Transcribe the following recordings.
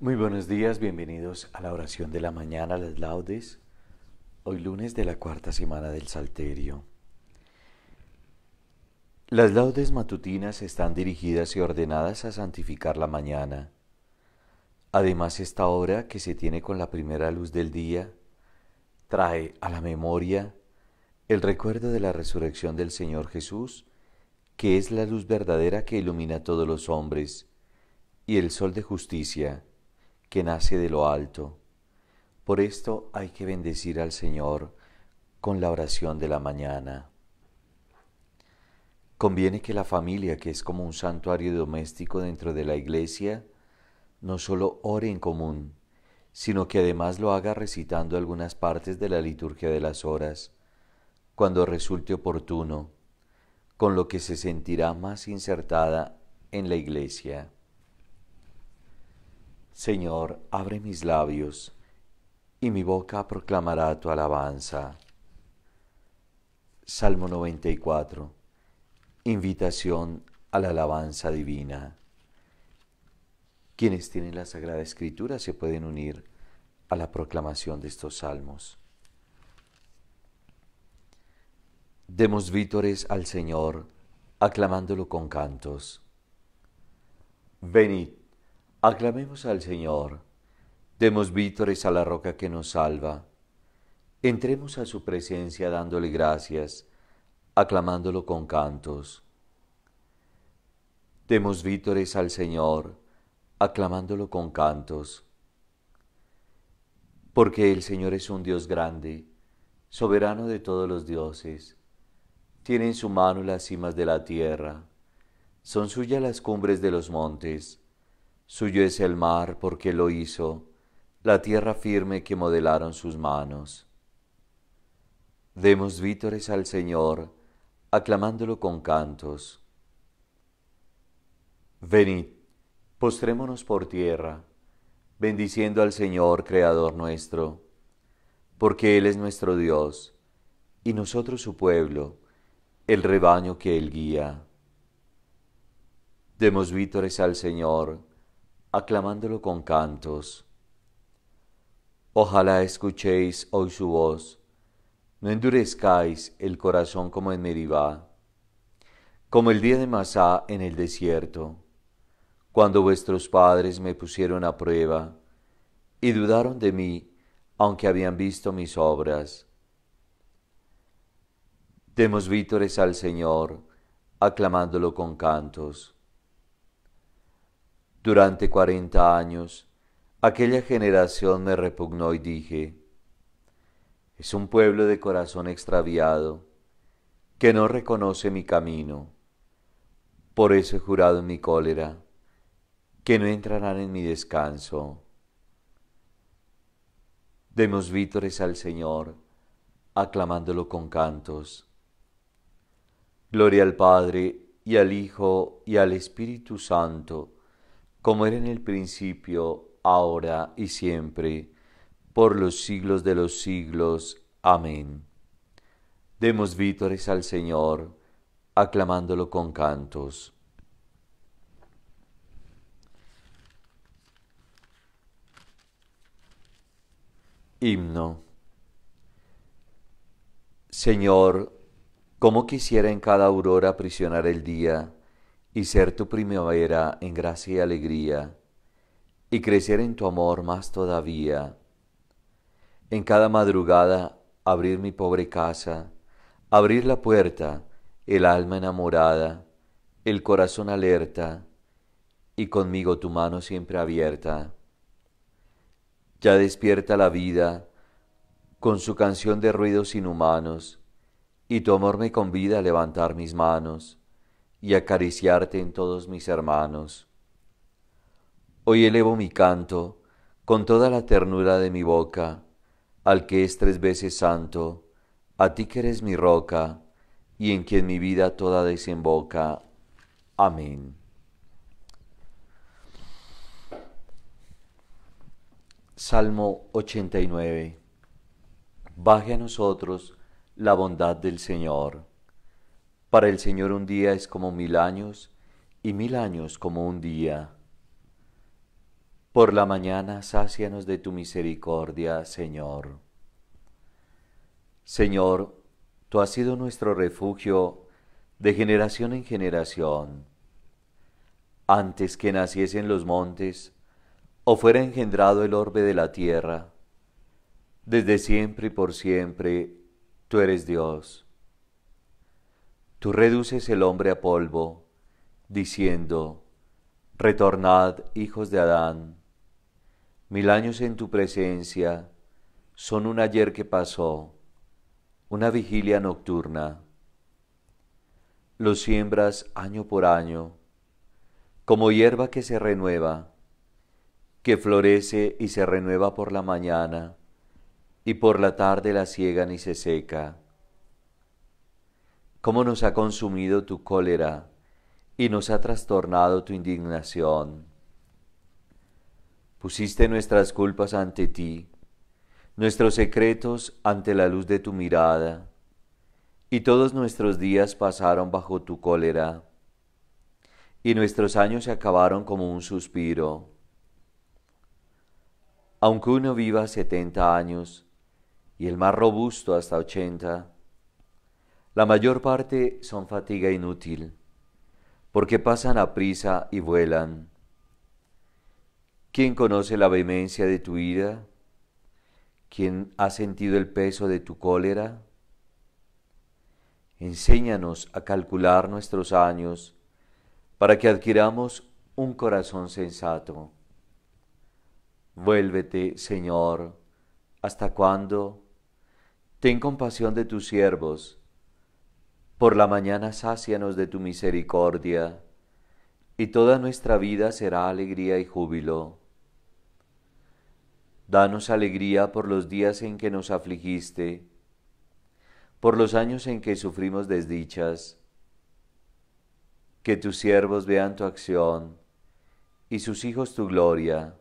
Muy buenos días, bienvenidos a la oración de la mañana, las laudes, hoy lunes de la cuarta semana del Salterio. Las laudes matutinas están dirigidas y ordenadas a santificar la mañana. Además, esta hora que se tiene con la primera luz del día trae a la memoria el recuerdo de la resurrección del Señor Jesús, que es la luz verdadera que ilumina a todos los hombres, y el sol de justicia, que nace de lo alto. Por esto hay que bendecir al Señor con la oración de la mañana. Conviene que la familia, que es como un santuario doméstico dentro de la iglesia, no solo ore en común, sino que además lo haga recitando algunas partes de la liturgia de las horas, cuando resulte oportuno, con lo que se sentirá más insertada en la iglesia. Señor, abre mis labios, y mi boca proclamará tu alabanza. Salmo 94. Invitación a la alabanza divina. Quienes tienen la Sagrada Escritura se pueden unir a la proclamación de estos salmos. Demos vítores al Señor, aclamándolo con cantos. Venid Aclamemos al Señor, demos vítores a la roca que nos salva, entremos a su presencia dándole gracias, aclamándolo con cantos. Demos vítores al Señor, aclamándolo con cantos. Porque el Señor es un Dios grande, soberano de todos los dioses, tiene en su mano las cimas de la tierra, son suyas las cumbres de los montes, Suyo es el mar porque lo hizo, la tierra firme que modelaron sus manos. Demos vítores al Señor, aclamándolo con cantos. Venid, postrémonos por tierra, bendiciendo al Señor, Creador nuestro, porque Él es nuestro Dios, y nosotros su pueblo, el rebaño que Él guía. Demos vítores al Señor, aclamándolo con cantos. Ojalá escuchéis hoy su voz, no endurezcáis el corazón como en Meribá, como el día de Masá en el desierto, cuando vuestros padres me pusieron a prueba y dudaron de mí, aunque habían visto mis obras. Demos vítores al Señor, aclamándolo con cantos. Durante cuarenta años, aquella generación me repugnó y dije, es un pueblo de corazón extraviado, que no reconoce mi camino. Por eso he jurado en mi cólera, que no entrarán en mi descanso. Demos vítores al Señor, aclamándolo con cantos. Gloria al Padre, y al Hijo, y al Espíritu Santo, como era en el principio, ahora y siempre, por los siglos de los siglos. Amén. Demos vítores al Señor, aclamándolo con cantos. Himno. Señor, como quisiera en cada aurora prisionar el día, y ser tu primavera en gracia y alegría, y crecer en tu amor más todavía. En cada madrugada abrir mi pobre casa, abrir la puerta, el alma enamorada, el corazón alerta, y conmigo tu mano siempre abierta. Ya despierta la vida con su canción de ruidos inhumanos, y tu amor me convida a levantar mis manos y acariciarte en todos mis hermanos. Hoy elevo mi canto con toda la ternura de mi boca, al que es tres veces santo, a ti que eres mi roca, y en quien mi vida toda desemboca. Amén. Salmo 89. Baje a nosotros la bondad del Señor. Para el Señor un día es como mil años y mil años como un día. Por la mañana sácianos de tu misericordia, Señor. Señor, tú has sido nuestro refugio de generación en generación. Antes que naciesen los montes o fuera engendrado el orbe de la tierra, desde siempre y por siempre tú eres Dios. Tú reduces el hombre a polvo, diciendo, Retornad, hijos de Adán. Mil años en tu presencia son un ayer que pasó, una vigilia nocturna. Lo siembras año por año, como hierba que se renueva, que florece y se renueva por la mañana, y por la tarde la ciegan y se seca cómo nos ha consumido tu cólera y nos ha trastornado tu indignación. Pusiste nuestras culpas ante ti, nuestros secretos ante la luz de tu mirada, y todos nuestros días pasaron bajo tu cólera, y nuestros años se acabaron como un suspiro. Aunque uno viva setenta años, y el más robusto hasta ochenta, la mayor parte son fatiga inútil, porque pasan a prisa y vuelan. ¿Quién conoce la vehemencia de tu ira? ¿Quién ha sentido el peso de tu cólera? Enséñanos a calcular nuestros años para que adquiramos un corazón sensato. Vuélvete, Señor, ¿hasta cuándo? Ten compasión de tus siervos por la mañana sácianos de tu misericordia, y toda nuestra vida será alegría y júbilo. Danos alegría por los días en que nos afligiste, por los años en que sufrimos desdichas. Que tus siervos vean tu acción y sus hijos tu gloria.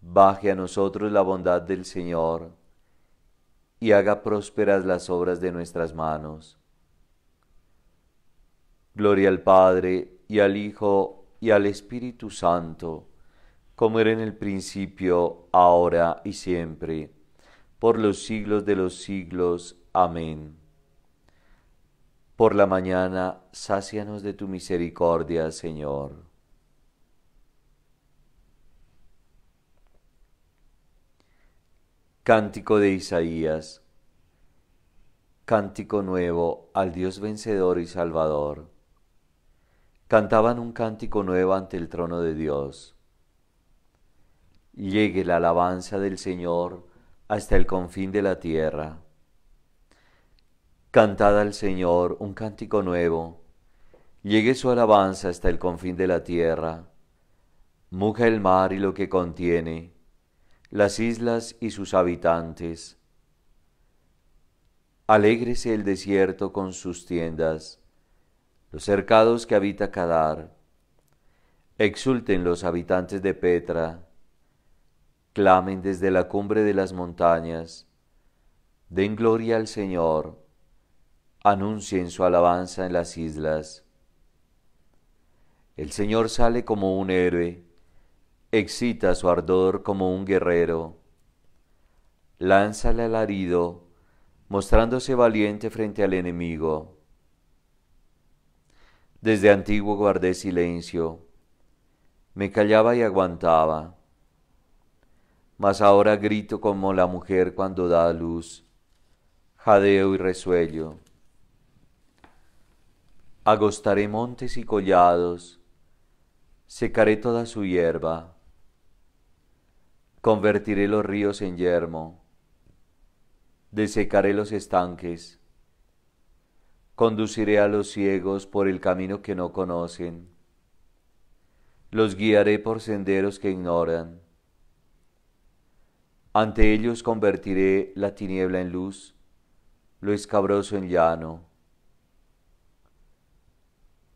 Baje a nosotros la bondad del Señor y haga prósperas las obras de nuestras manos. Gloria al Padre, y al Hijo, y al Espíritu Santo, como era en el principio, ahora y siempre, por los siglos de los siglos. Amén. Por la mañana, sácianos de tu misericordia, Señor Cántico de Isaías. Cántico nuevo al Dios vencedor y salvador. Cantaban un cántico nuevo ante el trono de Dios. Llegue la alabanza del Señor hasta el confín de la tierra. Cantada al Señor un cántico nuevo. Llegue su alabanza hasta el confín de la tierra. Muja el mar y lo que contiene las islas y sus habitantes. Alégrese el desierto con sus tiendas, los cercados que habita Kadar. Exulten los habitantes de Petra, clamen desde la cumbre de las montañas, den gloria al Señor, anuncien su alabanza en las islas. El Señor sale como un héroe, excita su ardor como un guerrero. Lánzale al alarido, mostrándose valiente frente al enemigo. Desde antiguo guardé silencio, me callaba y aguantaba, mas ahora grito como la mujer cuando da a luz, jadeo y resuello. Agostaré montes y collados, secaré toda su hierba Convertiré los ríos en yermo, desecaré los estanques, conduciré a los ciegos por el camino que no conocen, los guiaré por senderos que ignoran. Ante ellos convertiré la tiniebla en luz, lo escabroso en llano.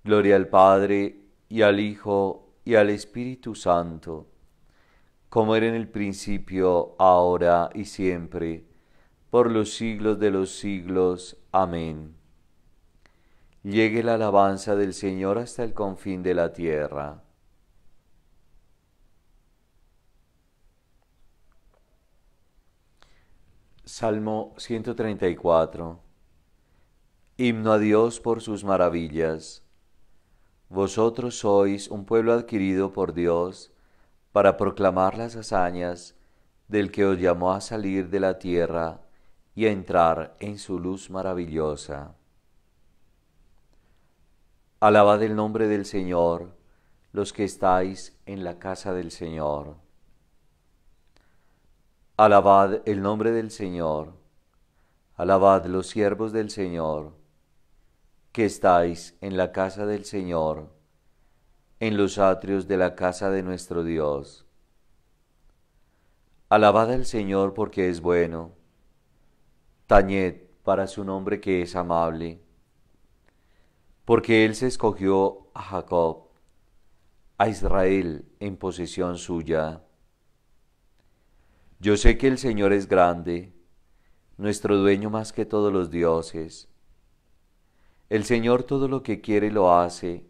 Gloria al Padre y al Hijo y al Espíritu Santo como era en el principio, ahora y siempre, por los siglos de los siglos. Amén. Llegue la alabanza del Señor hasta el confín de la tierra. Salmo 134 Himno a Dios por sus maravillas. Vosotros sois un pueblo adquirido por Dios, para proclamar las hazañas del que os llamó a salir de la tierra y a entrar en su luz maravillosa. Alabad el nombre del Señor, los que estáis en la casa del Señor. Alabad el nombre del Señor, alabad los siervos del Señor, que estáis en la casa del Señor en los atrios de la casa de nuestro Dios. Alabad al Señor porque es bueno. Tañed para su nombre que es amable. Porque Él se escogió a Jacob, a Israel en posesión suya. Yo sé que el Señor es grande, nuestro dueño más que todos los dioses. El Señor todo lo que quiere lo hace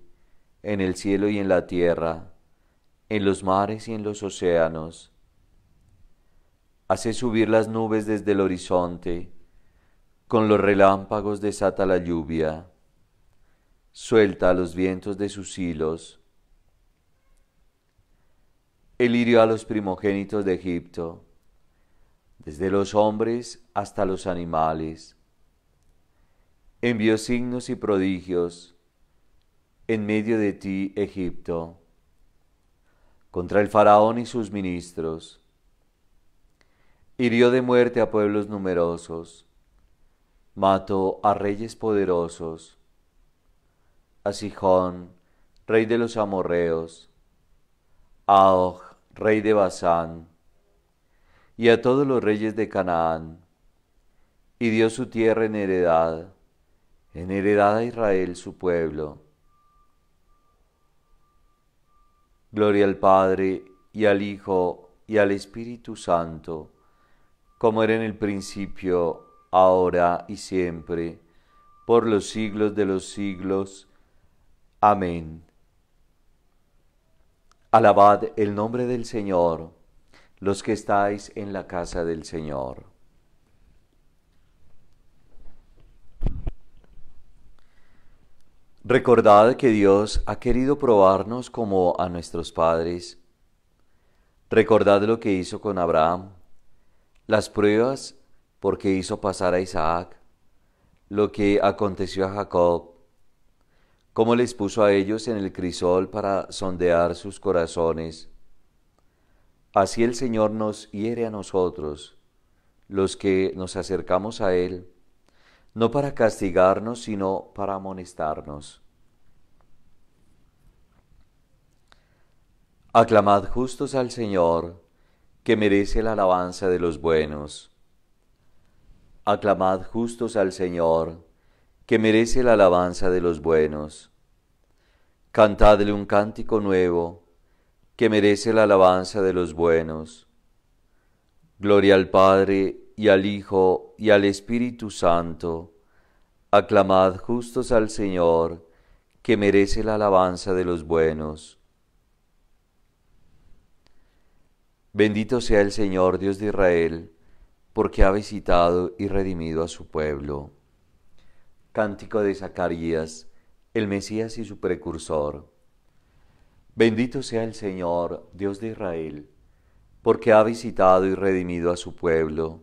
en el cielo y en la tierra, en los mares y en los océanos. Hace subir las nubes desde el horizonte, con los relámpagos desata la lluvia, suelta los vientos de sus hilos. Él a los primogénitos de Egipto, desde los hombres hasta los animales. Envió signos y prodigios en medio de ti Egipto, contra el faraón y sus ministros. Hirió de muerte a pueblos numerosos, mató a reyes poderosos, a Sihón, rey de los amorreos, a rey de Basán, y a todos los reyes de Canaán, y dio su tierra en heredad, en heredad a Israel su pueblo Gloria al Padre y al Hijo y al Espíritu Santo, como era en el principio, ahora y siempre, por los siglos de los siglos. Amén. Alabad el nombre del Señor, los que estáis en la casa del Señor. Recordad que Dios ha querido probarnos como a nuestros padres. Recordad lo que hizo con Abraham, las pruebas porque hizo pasar a Isaac, lo que aconteció a Jacob, cómo les puso a ellos en el crisol para sondear sus corazones. Así el Señor nos hiere a nosotros, los que nos acercamos a Él no para castigarnos, sino para amonestarnos. Aclamad justos al Señor, que merece la alabanza de los buenos. Aclamad justos al Señor, que merece la alabanza de los buenos. Cantadle un cántico nuevo, que merece la alabanza de los buenos. Gloria al Padre, y al Hijo y al Espíritu Santo. Aclamad justos al Señor, que merece la alabanza de los buenos. Bendito sea el Señor Dios de Israel, porque ha visitado y redimido a su pueblo. Cántico de Zacarías, el Mesías y su precursor. Bendito sea el Señor Dios de Israel, porque ha visitado y redimido a su pueblo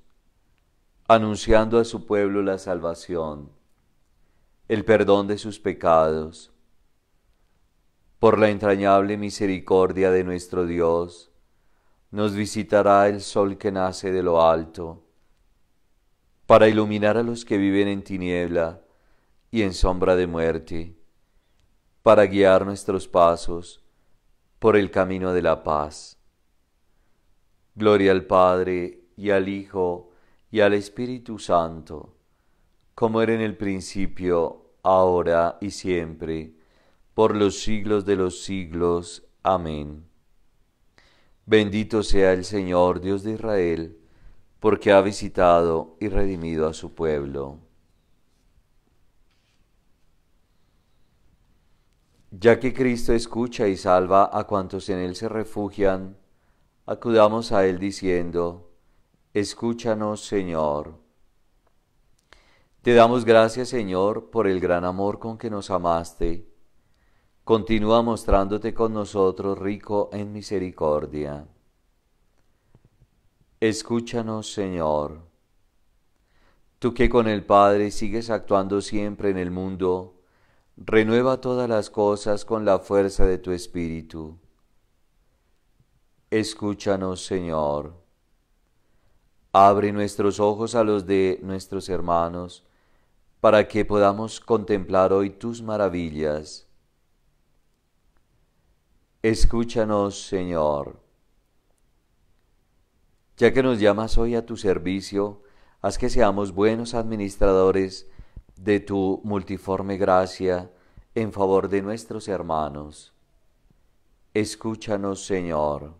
anunciando a su pueblo la salvación, el perdón de sus pecados. Por la entrañable misericordia de nuestro Dios, nos visitará el sol que nace de lo alto, para iluminar a los que viven en tiniebla y en sombra de muerte, para guiar nuestros pasos por el camino de la paz. Gloria al Padre y al Hijo y al Espíritu Santo, como era en el principio, ahora y siempre, por los siglos de los siglos. Amén. Bendito sea el Señor Dios de Israel, porque ha visitado y redimido a su pueblo. Ya que Cristo escucha y salva a cuantos en Él se refugian, acudamos a Él diciendo, Escúchanos, Señor. Te damos gracias, Señor, por el gran amor con que nos amaste. Continúa mostrándote con nosotros rico en misericordia. Escúchanos, Señor. Tú que con el Padre sigues actuando siempre en el mundo, renueva todas las cosas con la fuerza de tu Espíritu. Escúchanos, Señor. Abre nuestros ojos a los de nuestros hermanos, para que podamos contemplar hoy tus maravillas. Escúchanos, Señor. Ya que nos llamas hoy a tu servicio, haz que seamos buenos administradores de tu multiforme gracia en favor de nuestros hermanos. Escúchanos, Señor.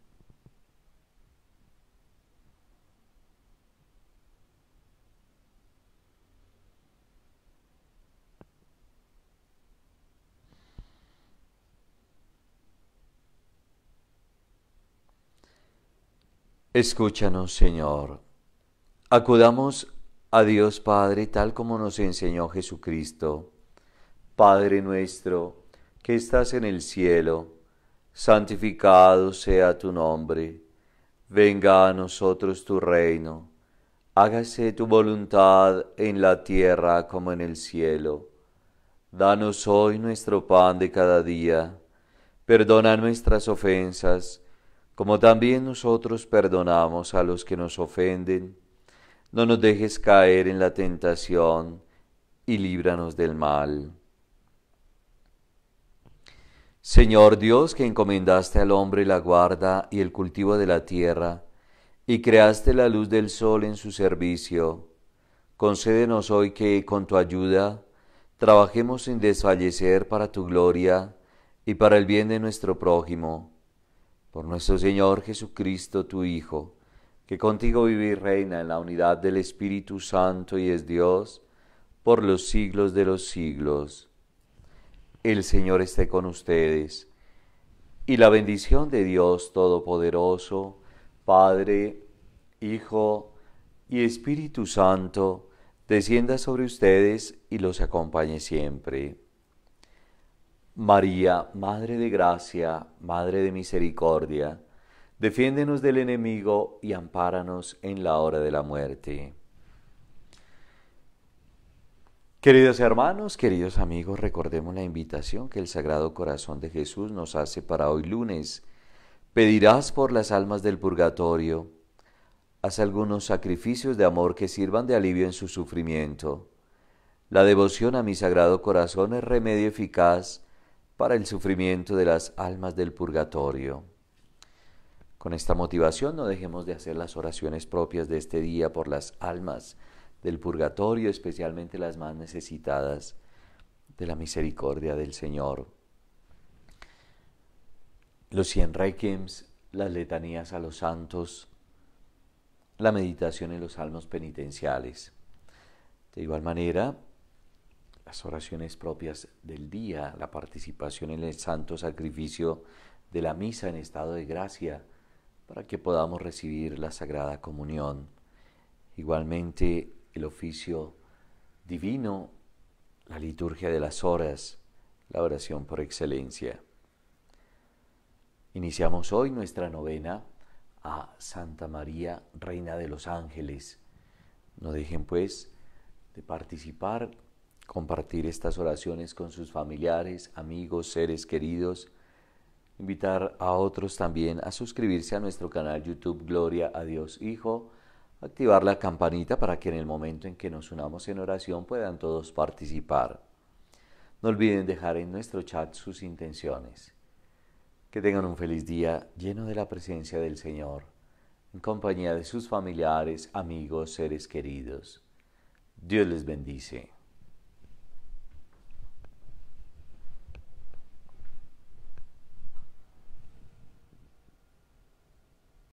Escúchanos, Señor. Acudamos a Dios Padre tal como nos enseñó Jesucristo. Padre nuestro, que estás en el cielo, santificado sea tu nombre. Venga a nosotros tu reino. Hágase tu voluntad en la tierra como en el cielo. Danos hoy nuestro pan de cada día. Perdona nuestras ofensas como también nosotros perdonamos a los que nos ofenden. No nos dejes caer en la tentación y líbranos del mal. Señor Dios, que encomendaste al hombre la guarda y el cultivo de la tierra, y creaste la luz del sol en su servicio, concédenos hoy que, con tu ayuda, trabajemos sin desfallecer para tu gloria y para el bien de nuestro prójimo por nuestro Señor Jesucristo, tu Hijo, que contigo vive y reina en la unidad del Espíritu Santo y es Dios, por los siglos de los siglos. El Señor esté con ustedes, y la bendición de Dios Todopoderoso, Padre, Hijo y Espíritu Santo, descienda sobre ustedes y los acompañe siempre. María, Madre de Gracia, Madre de Misericordia, defiéndenos del enemigo y ampáranos en la hora de la muerte. Queridos hermanos, queridos amigos, recordemos la invitación que el Sagrado Corazón de Jesús nos hace para hoy lunes. Pedirás por las almas del purgatorio, haz algunos sacrificios de amor que sirvan de alivio en su sufrimiento. La devoción a mi Sagrado Corazón es remedio eficaz para el sufrimiento de las almas del purgatorio. Con esta motivación no dejemos de hacer las oraciones propias de este día por las almas del purgatorio, especialmente las más necesitadas de la misericordia del Señor. Los cien requiems, las letanías a los santos, la meditación en los salmos penitenciales. De igual manera, las oraciones propias del día, la participación en el santo sacrificio de la misa en estado de gracia, para que podamos recibir la Sagrada Comunión. Igualmente el oficio divino, la liturgia de las horas, la oración por excelencia. Iniciamos hoy nuestra novena a Santa María, Reina de los Ángeles. No dejen pues de participar compartir estas oraciones con sus familiares, amigos, seres queridos, invitar a otros también a suscribirse a nuestro canal YouTube Gloria a Dios Hijo, activar la campanita para que en el momento en que nos unamos en oración puedan todos participar. No olviden dejar en nuestro chat sus intenciones. Que tengan un feliz día lleno de la presencia del Señor, en compañía de sus familiares, amigos, seres queridos. Dios les bendice.